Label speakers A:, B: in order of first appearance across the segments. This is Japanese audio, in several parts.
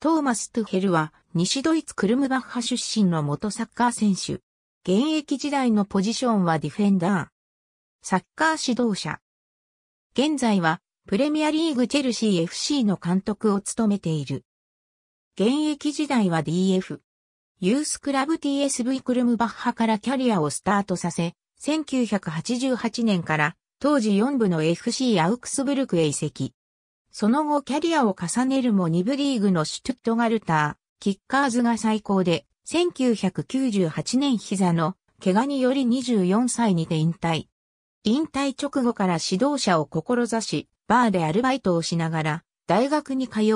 A: トーマス・トゥヘルは西ドイツクルムバッハ出身の元サッカー選手。現役時代のポジションはディフェンダー。サッカー指導者。現在はプレミアリーグチェルシー FC の監督を務めている。現役時代は DF。ユースクラブ TSV クルムバッハからキャリアをスタートさせ、1988年から当時4部の FC アウクスブルクへ移籍。その後キャリアを重ねるも2部リーグのシュトゥットガルター、キッカーズが最高で、1998年膝の怪我により24歳にて引退。引退直後から指導者を志し、バーでアルバイトをしながら、大学に通い、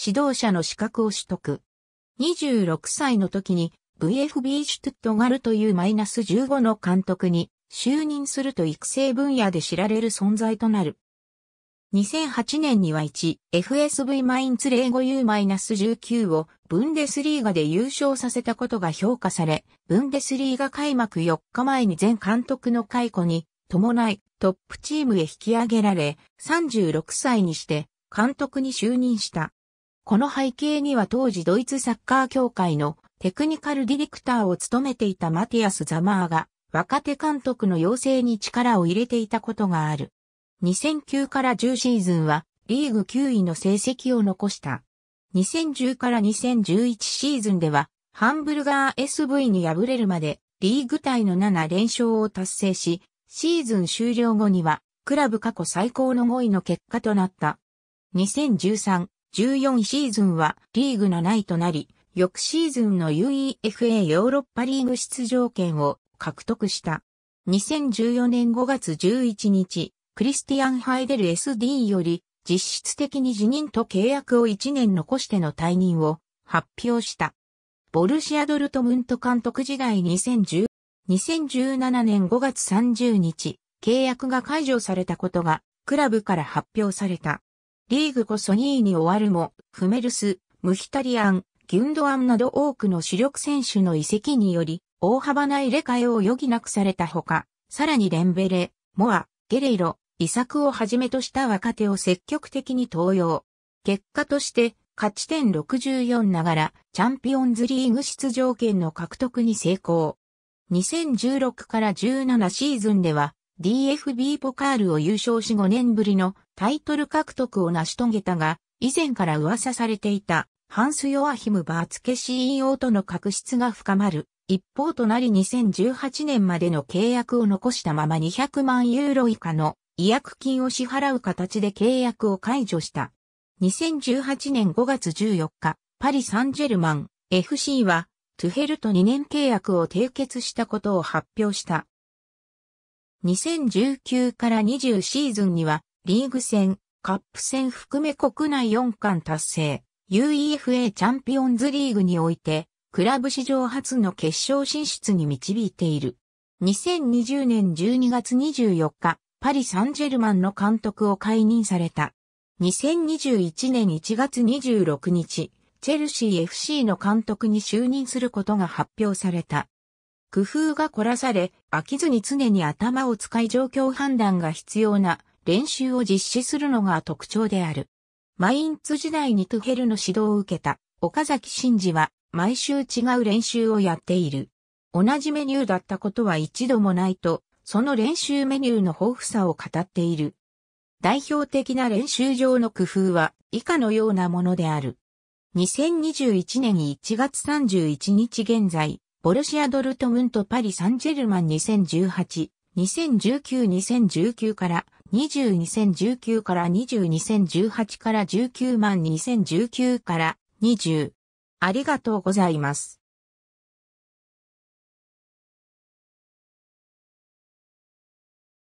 A: 指導者の資格を取得。26歳の時に VFB シュトゥットガルというマイナス15の監督に就任すると育成分野で知られる存在となる。2008年には 1FSV マインツ 05U-19 をブンデスリーガで優勝させたことが評価され、ブンデスリーガ開幕4日前に前監督の解雇に伴いトップチームへ引き上げられ、36歳にして監督に就任した。この背景には当時ドイツサッカー協会のテクニカルディレクターを務めていたマティアス・ザマーが若手監督の要請に力を入れていたことがある。2009から10シーズンはリーグ9位の成績を残した。2010から2011シーズンではハンブルガー SV に敗れるまでリーグ隊の7連勝を達成し、シーズン終了後にはクラブ過去最高の5位の結果となった。2013、14シーズンはリーグ7位となり、翌シーズンの UEFA ヨーロッパリーグ出場権を獲得した。2014年5月11日、クリスティアン・ハイデル SD より実質的に辞任と契約を1年残しての退任を発表した。ボルシアドルトムント監督時代2010 2017年5月30日、契約が解除されたことがクラブから発表された。リーグこそ2位に終わるも、フメルス、ムヒタリアン、ギュンドアンなど多くの主力選手の移籍により、大幅な入れ替えを余儀なくされたほか、さらにレンベレ、モア、ゲレイロ、自作をはじめとした若手を積極的に登用。結果として、勝ち点64ながら、チャンピオンズリーグ出場権の獲得に成功。2016から17シーズンでは、DFB ポカールを優勝し5年ぶりのタイトル獲得を成し遂げたが、以前から噂されていた、ハンス・ヨアヒム・バーツケ CEO との確執が深まる。一方となり2018年までの契約を残したまま200万ユーロ以下の違約金を支払う形で契約を解除した。2018年5月14日、パリ・サンジェルマン FC はトゥヘルと2年契約を締結したことを発表した。2019から20シーズンにはリーグ戦、カップ戦含め国内4冠達成、UEFA チャンピオンズリーグにおいて、クラブ史上初の決勝進出に導いている。2020年12月24日、パリ・サンジェルマンの監督を解任された。2021年1月26日、チェルシー FC の監督に就任することが発表された。工夫が凝らされ、飽きずに常に頭を使い状況判断が必要な練習を実施するのが特徴である。マインツ時代にトゥヘルの指導を受けた岡崎真嗣は毎週違う練習をやっている。同じメニューだったことは一度もないとその練習メニューの豊富さを語っている。代表的な練習場の工夫は以下のようなものである。2021年1月31日現在、ボルシア・ドルトムント・パリ・サンジェルマン2018、2019、2019から20、2019から20、2018から19万2019から20。ありがとうございます。